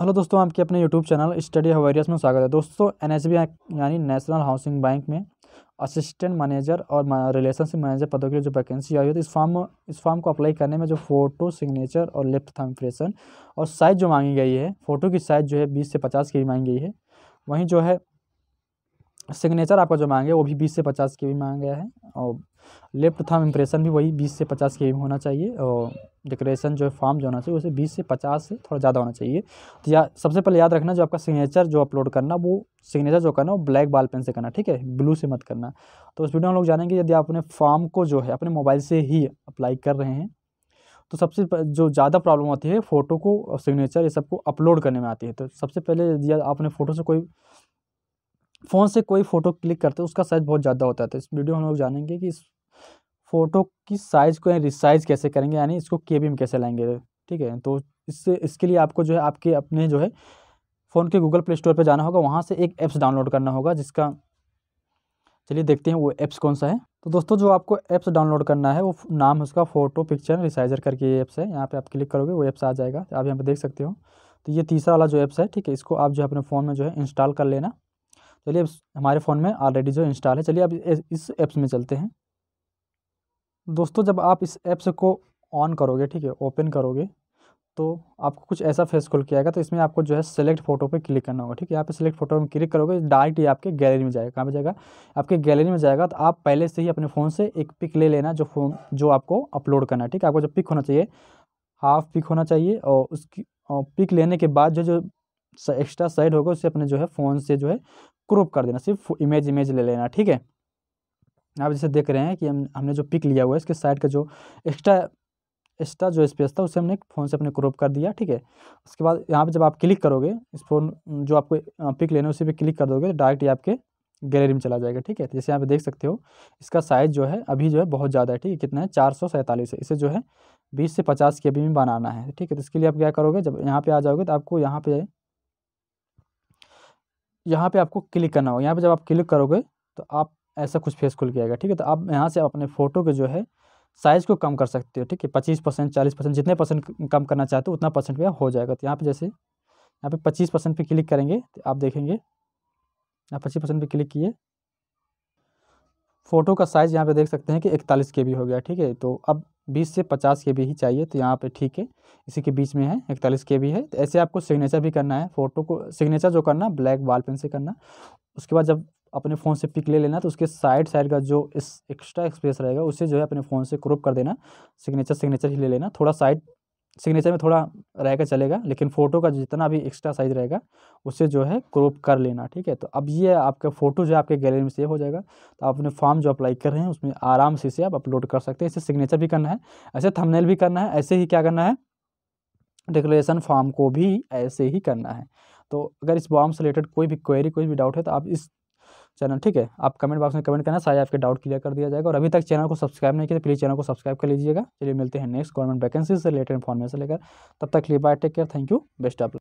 hello दोस्तों आपके अपने यूट्यूब चैनल स्टडी हवेरियस में स्वागत है दोस्तों एन यानी नेशनल हाउसिंग बैंक में असिस्टेंट मैनेजर और रिलेशनशिप मैनेजर पदों के लिए जो वैकेंसी आई है तो इस फॉर्म इस फॉर्म को अप्लाई करने में जो फोटो सिग्नेचर और लेफ्ट थम फ्रेशन और साइज़ जो मांगी गई है फ़ोटो की साइज़ जो है बीस से पचास की मांगी गई है वहीं जो है सिग्नेचर आपका जो मांगे वो भी बीस से पचास के भी मांगा गया है और लेफ्ट थम इम्प्रेशन भी वही बीस से पचास के भी होना चाहिए और डेकोरेशन जो है फॉर्म जो होना चाहिए उसे बीस से पचास से थोड़ा ज़्यादा होना चाहिए तो या सबसे पहले याद रखना जो आपका सिग्नेचर जो अपलोड करना वो सिग्नेचर जो करना वो ब्लैक बाल पेन से करना ठीक है ब्लू से मत करना तो उस वीडियो हम लोग जानेंगे यदि आप अपने फॉर्म को जो है अपने मोबाइल से ही अप्लाई कर रहे हैं तो सबसे जो ज़्यादा प्रॉब्लम आती है फ़ोटो को सिग्नेचर ये सबको अपलोड करने में आती है तो सबसे पहले यदि आपने फ़ोटो से कोई फ़ोन से कोई फ़ोटो क्लिक करते हैं उसका साइज़ बहुत ज़्यादा होता है तो इस वीडियो में हम लोग जानेंगे कि इस फ़ोटो की साइज़ को रिसाइज़ कैसे करेंगे यानी इसको के में कैसे लाएंगे ठीक है तो इससे इसके लिए आपको जो है आपके अपने जो है फ़ोन के गूगल प्ले स्टोर पर जाना होगा वहाँ से एक ऐप्स डाउनलोड करना होगा जिसका चलिए देखते हैं वो ऐप्स कौन सा है तो दोस्तों जो आपको ऐप्स डाउनलोड करना है वो नाम है उसका फ़ोटो पिक्चर रिसाइजर करके ये ऐप्स है यहाँ पे आप क्लिक करोगे वो ऐप्स आ जाएगा आप यहाँ पे देख सकते हो तो ये तीसरा वाला जो ऐप्स है ठीक है इसको आप जो है अपने फ़ोन में जो है इंस्टॉल कर लेना चलिए अब हमारे फ़ोन में ऑलरेडी जो इंस्टॉल है चलिए अब इस ऐप्स में चलते हैं दोस्तों जब आप इस ऐप्स को ऑन करोगे ठीक है ओपन करोगे तो आपको कुछ ऐसा फेस खुल के आएगा तो इसमें आपको जो है सेलेक्ट फोटो पे क्लिक करना होगा ठीक है यहाँ पे सेलेक्ट फोटो में क्लिक करोगे डायरेक्ट ही आपके गैलरी में जाएगा कहाँ पे जाएगा आपके गैलरी में जाएगा तो आप पहले से ही अपने फ़ोन से एक पिक ले लेना जो फोन जो आपको अपलोड करना है ठीक है आपको जो पिक होना चाहिए हाफ पिक होना चाहिए और उसकी पिक लेने के बाद जो जो एक्स्ट्रा साइड होगा उससे अपने जो है फ़ोन से जो है क्रॉप कर देना सिर्फ इमेज इमेज ले लेना ठीक है आप जैसे देख रहे हैं कि हम हमने जो पिक लिया हुआ है इसके साइड का जो एक्स्ट्रा एक्स्ट्रा जो स्पेस था उसे हमने फ़ोन से अपने क्रॉप कर दिया ठीक है उसके बाद यहाँ पे जब आप क्लिक करोगे इस फोन जो आपको पिक लेना है उसी पे क्लिक कर दोगे तो डायरेक्ट ये आपके गैलरी में चला जाएगा ठीक है जैसे यहाँ पे देख सकते हो इसका साइज़ जो है अभी जो है बहुत ज़्यादा है ठीक है कितना है चार सौ सैंतालीस है इसे जो है बीस से पचास के बी में बनाना है ठीक है तो इसके लिए आप क्या करोगे जब यहाँ पर आ जाओगे तो आपको यहाँ पर यहाँ पे आपको क्लिक करना होगा यहाँ पे जब आप क्लिक करोगे तो आप ऐसा कुछ फेस खुल के आएगा ठीक है तो आप यहाँ से अपने फ़ोटो के जो है साइज़ को कम कर सकते हो ठीक है पच्चीस परसेंट चालीस परसेंट जितने परसेंट कम करना चाहते हो उतना परसेंट में हो जाएगा तो यहाँ पे जैसे यहाँ पे पच्चीस परसेंट पर क्लिक करेंगे तो आप देखेंगे यहाँ पच्चीस परसेंट पर क्लिक किए फ़ोटो का साइज़ यहाँ पे देख सकते हैं कि इकतालीस के भी हो गया ठीक है तो अब बीस से पचास के ही चाहिए तो यहाँ पे ठीक है इसी के बीच में है इकतालीस के है तो ऐसे आपको सिग्नेचर भी करना है फ़ोटो को सिग्नेचर जो करना ब्लैक वाल पेन से करना उसके बाद जब अपने फ़ोन से पिक ले लेना तो उसके साइड साइड का जो इस एक्स्ट्रा एक्सप्रेस रहेगा उसे जो है अपने फ़ोन से क्रूप कर देना सिग्नेचर सिग्नेचर ही ले लेना थोड़ा साइड सिग्नेचर में थोड़ा रहेगा चलेगा लेकिन फ़ोटो का जितना भी एक्स्ट्रा साइज रहेगा उससे जो है क्रॉप कर लेना ठीक है तो अब ये आपका फ़ोटो जो है आपके गैलरी में सेव हो जाएगा तो आप अपने फॉर्म जो अप्लाई कर रहे हैं उसमें आराम से इसे आप अपलोड कर सकते हैं इसे सिग्नेचर भी करना है ऐसे थंबनेल भी करना है ऐसे ही क्या करना है डिक्लेरेशन फॉर्म को भी ऐसे ही करना है तो अगर इस फॉर्म से रिलेटेड कोई भी क्वेरी कोई भी डाउट है तो आप इस चैनल ठीक है आप कमेंट बॉक्स में कमेंट करना सारे आपके डाउट क्लियर कर दिया जाएगा और अभी तक चैनल को सब्सक्राइब नहीं किया तो प्लीज़ चैनल को सब्सक्राइब कर लीजिएगा चलिए मिलते हैं नेक्स्ट गवर्नमेंट वैकेंसी से रिलेटेड इन्फॉर्मेशन लेकर तब तक लिए bye take care thank you best of